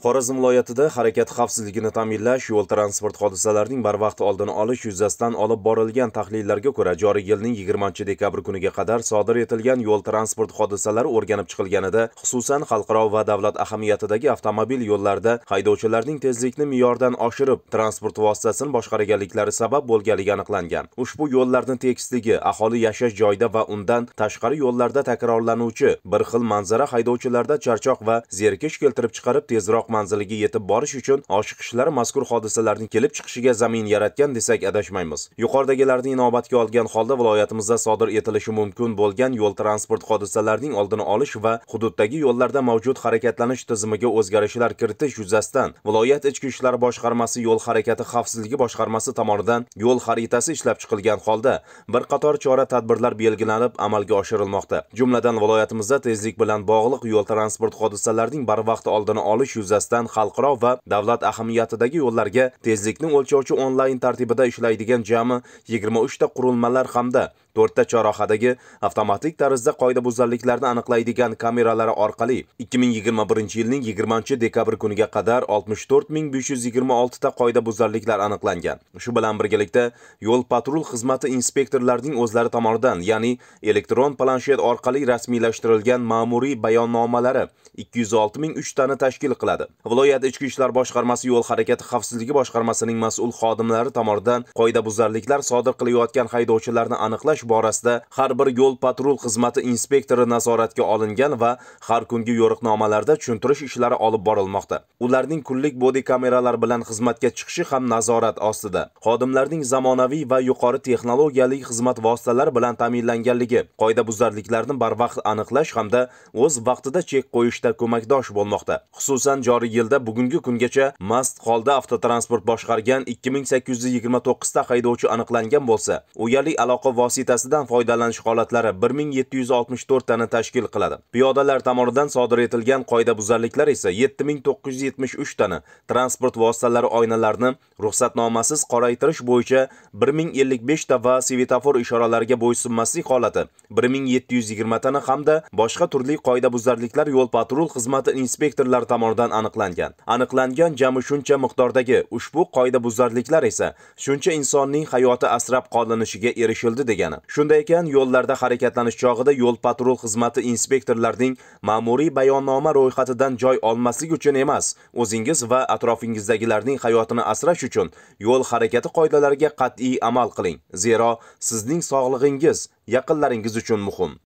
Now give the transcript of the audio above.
Xorazm viloyatida harakat xavfsizligini ta'minlash yo'l transport hodisalarining barvaqt oldini olish yuzasidan olib borilgan tahlillarga ko'ra joriy yilning 20 dekabr kuniga qadar sodir etilgan yo'l transport hodisalari o'rganib chiqilganida xususan xalqaro va davlat ahamiyatidagi avtomobil yo'llarida haydovchilarning tezlikni me'yordan oshirib transport vositasini boshqarganliklari sabab bo'lganligi aniqlangan ushbu yo'llarning tekisligi aholi yashash joyida va undan tashqari yo'llarda takrorlanuvchi bir xil manzara haydovchilarda charchoq va zerikish keltirib chiqarib tezroq manziliga yetib borish uchun oshiqishlar mazkur hodisalarning kelib chiqishiga zamin yaratgan desak adashmaymiz yuqoridagilarni inobatga olgan holda viloyatimizda sodir etilishi mumkin bo'lgan yo'l transport hodisalarining oldini olish va hududdagi yo'llarda mavjud harakatlanish tizimiga o'zgarishlar kiritish yuzasidan viloyat ichki ishlar boshqarmasi yo'l harakati xavfsizligi boshqarmasi tomonidan yo'l xaritasi ishlab chiqilgan holda bir qator chora tadbirlar belgilanib amalga oshirilmoqda jumladan viloyatimizda tezlik bilan bog'liq yo'l transport hodisalarining barvaqt oldini olish yuzasidan yuzasidan xalqaro va davlat ahamiyatidagi yo'llarga tezlikni o'lchovchi onlayn tartibida ishlaydigan jami 23 ta qurilmalar hamda to'rtta chorrahadagi avtomatik tarzda qoidabuzarliklarni aniqlaydigan kameralari orqali 2021 yilning 20 dekabr kuniga qadar 64526 ta qoidabuzarliklar aniqlangan shu bilan birgalikda yo'l patrul xizmati inspektorlarining o'zlari tomonidan ya'ni elektron planshet orqali rasmiylashtirilgan ma'muriy bayonnomalari 206003 tani tashkil qiladi viloyat ichki ishlar boshqarmasi yo'l harakati xavfsizligi boshqarmasining mas'ul xodimlari tomonidan qoidabuzarliklar sodir qilayotgan haydovchilarni aniqlash borasida har bir yo'l patrul xizmati inspektori nazoratga olingan va har kungi yo'riqnomalarda tushuntirish ishlari olib borilmoqda ularning kunlik bodi kameralar bilan xizmatga chiqishi ham nazorat ostida xodimlarning zamonaviy va yuqori texnologiyali xizmat vositalari bilan ta'minlanganligi qoidabuzarliklarni barvaqt aniqlash hamda o'z vaqtida chek qo'yishda ko'makdosh bo'lmoqda xususan joriy yilda bugungi kungacha mast holda avtotransport boshqargan 2829 ta haydovchi aniqlangan bo'lsa uyali aloqa vositasi vositasidan foydalanish holatlari 1764 tani tashkil qiladi. Piyodalar tomonidan sodir etilgan qoidabuzarliklar esa 7973 tani, transport vositalari oynalarini ruxsatnomasiz qoraytirish bo'yicha 1055 ta va svetofor ishoralariga bo'ysunmaslik holati 1720 tani hamda boshqa turli qoidabuzarliklar yo'l patrul xizmati inspektorlari tomonidan aniqlangan. Aniqlangan jami shuncha miqdordagi ushbu qoidabuzarliklar esa shuncha insonning hayoti asrab qolinishiga erishildi degani. shunday ekan yo'llarda harakatlanish chog'ida yo'l patrul xizmati inspektorlarining ma'muriy bayonnoma ro'yxatidan joy olmaslik uchun emas o'zingiz va atrofingizdagilarning hayotini asrash uchun yo'l harakati qoidalariga qat'iy amal qiling zero sizning sog'lig'ingiz yaqinlaringiz uchun muhim